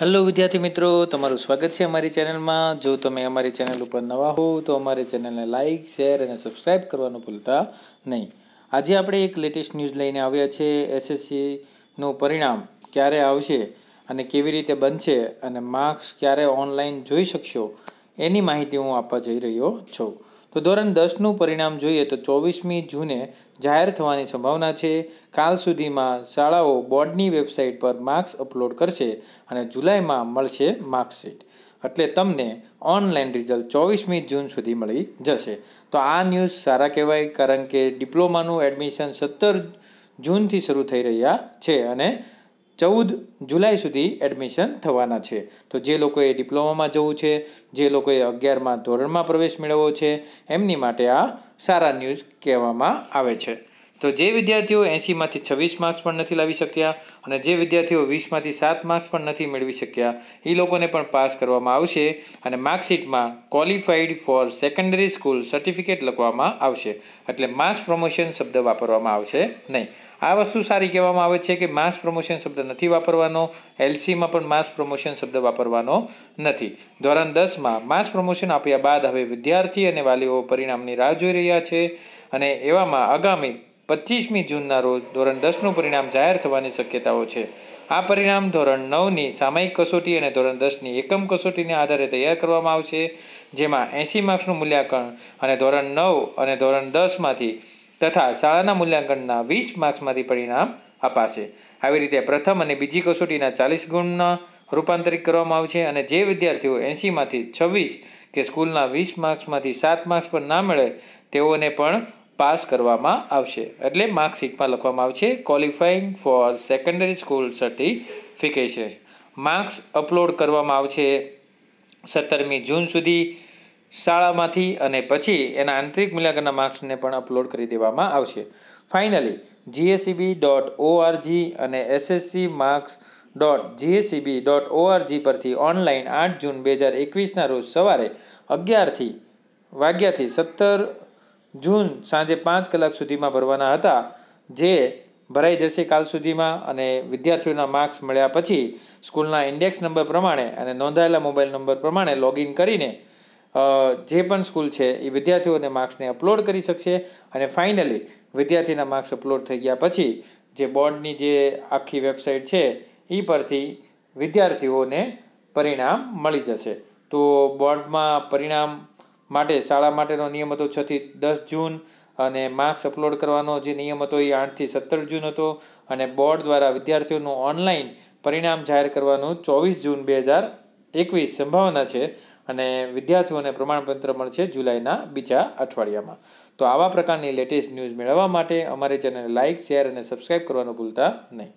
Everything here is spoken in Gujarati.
હેલો વિદ્યાર્થી મિત્રો તમારું સ્વાગત છે અમારી ચેનલમાં જો તમે અમારી ચેનલ ઉપર નવા હો તો અમારી ચેનલને લાઇક શેર અને સબસ્ક્રાઇબ કરવાનું ભૂલતા નહીં આજે આપણે એક લેટેસ્ટ ન્યૂઝ લઈને આવ્યા છે એસએસસીનું પરિણામ ક્યારે આવશે અને કેવી રીતે બનશે અને માર્ક્સ ક્યારે ઓનલાઈન જોઈ શકશો એની માહિતી હું આપવા જઈ રહ્યો છું તો ધોરણ દસનું પરિણામ જોઈએ તો ચોવીસમી જૂને જાહેર થવાની સંભાવના છે કાલ સુધીમાં શાળાઓ બોર્ડની વેબસાઇટ પર માર્ક્સ અપલોડ કરશે અને જુલાઈમાં મળશે માર્કશીટ એટલે તમને ઓનલાઈન રિઝલ્ટ ચોવીસમી જૂન સુધી મળી જશે તો આ ન્યૂઝ સારા કહેવાય કારણ કે ડિપ્લોમાનું એડમિશન સત્તર જૂનથી શરૂ થઈ રહ્યા છે અને ચૌદ જુલાઈ સુધી એડમિશન થવાના છે તો જે લોકોએ ડિપ્લોમામાં જવું છે જે લોકોએ અગિયારમાં ધોરણમાં પ્રવેશ મેળવવો છે એમની માટે આ સારા ન્યૂઝ કહેવામાં આવે છે તો જે વિદ્યાર્થીઓ એંસીમાંથી છવ્વીસ માર્ક્સ પણ નથી લાવી શક્યા અને જે વિદ્યાર્થીઓ વીસમાંથી સાત માર્ક્સ પણ નથી મેળવી શક્યા એ લોકોને પણ પાસ કરવામાં આવશે અને માર્કશીટમાં qualified for secondary school certificate લખવામાં આવશે એટલે માસ પ્રમોશન શબ્દ વાપરવામાં આવશે નહીં આ વસ્તુ સારી કહેવામાં આવે છે કે માસ પ્રમોશન શબ્દ નથી વાપરવાનો એલસીમાં પણ માસ પ્રમોશન શબ્દ વાપરવાનો નથી ધોરણ દસમાં માસ પ્રમોશન આપ્યા બાદ હવે વિદ્યાર્થી અને વાલીઓ પરિણામની રાહ જોઈ રહ્યા છે અને એવામાં આગામી પચીસમી જૂનના રોજ ધોરણ દસનું પરિણામ જાહેર થવાની શક્યતાઓ છે આ પરિણામ ધોરણ નવની સામાયિક કસોટી અને ધોરણ દસની એકમ કસોટીને આધારે તૈયાર કરવામાં આવશે જેમાં એંસી માર્ક્સનું મૂલ્યાંકન અને ધોરણ નવ અને ધોરણ દસમાંથી તથા શાળાના મૂલ્યાંકનના વીસ માર્ક્સમાંથી પરિણામ અપાશે આવી રીતે પ્રથમ અને બીજી કસોટીના ચાલીસ ગુણના રૂપાંતરિત કરવામાં આવશે અને જે વિદ્યાર્થીઓ એંસીમાંથી છવ્વીસ કે સ્કૂલના વીસ માર્ક્સમાંથી સાત માર્ક્સ પણ ના મળે તેઓને પણ પાસ કરવામાં આવશે એટલે માર્કશીટમાં લખવામાં આવશે qualifying for secondary school certification marks upload કરવામાં આવશે સત્તરમી જૂન સુધી શાળામાંથી અને પછી એના આંતરિક મૂલ્યાંકનના માર્ક્સને પણ અપલોડ કરી દેવામાં આવશે ફાઇનલી જીએસીબી ડોટ ઓઆરજી અને SSC marks dot GACB dot ORG પરથી ઓનલાઈન આઠ જૂન બે હજાર એકવીસના રોજ સવારે અગિયારથી વાગ્યાથી સત્તર જૂન સાંજે પાંચ કલાક સુધીમાં ભરવાના હતા જે ભરાઈ જશે કાલ સુધીમાં અને વિદ્યાર્થીઓના માર્ક્સ મળ્યા પછી સ્કૂલના ઇન્ડેક્સ નંબર પ્રમાણે અને નોંધાયેલા મોબાઈલ નંબર પ્રમાણે લોગિન કરીને જે પણ સ્કૂલ છે એ વિદ્યાર્થીઓને માર્ક્સને અપલોડ કરી શકશે અને ફાઇનલી વિદ્યાર્થીના માર્ક્સ અપલોડ થઈ ગયા પછી જે બોર્ડની જે આખી વેબસાઇટ છે એ પરથી વિદ્યાર્થીઓને પરિણામ મળી જશે તો બોર્ડમાં પરિણામ માટે શાળા માટેનો નિયમ હતો છથી દસ જૂન અને માર્ક્સ અપલોડ કરવાનો જે નિયમ હતો એ આઠથી સત્તર જૂન હતો અને બોર્ડ દ્વારા વિદ્યાર્થીઓનું ઓનલાઈન પરિણામ જાહેર કરવાનું ચોવીસ જૂન બે હજાર એકવીસ સંભાવના છે અને વિદ્યાર્થીઓને પ્રમાણપત્ર મળશે જુલાઈના બીજા અઠવાડિયામાં તો આવા પ્રકારની લેટેસ્ટ ન્યૂઝ મેળવવા માટે અમારી ચેનલને લાઇક શેર અને સબસ્ક્રાઈબ કરવાનું ભૂલતા નહીં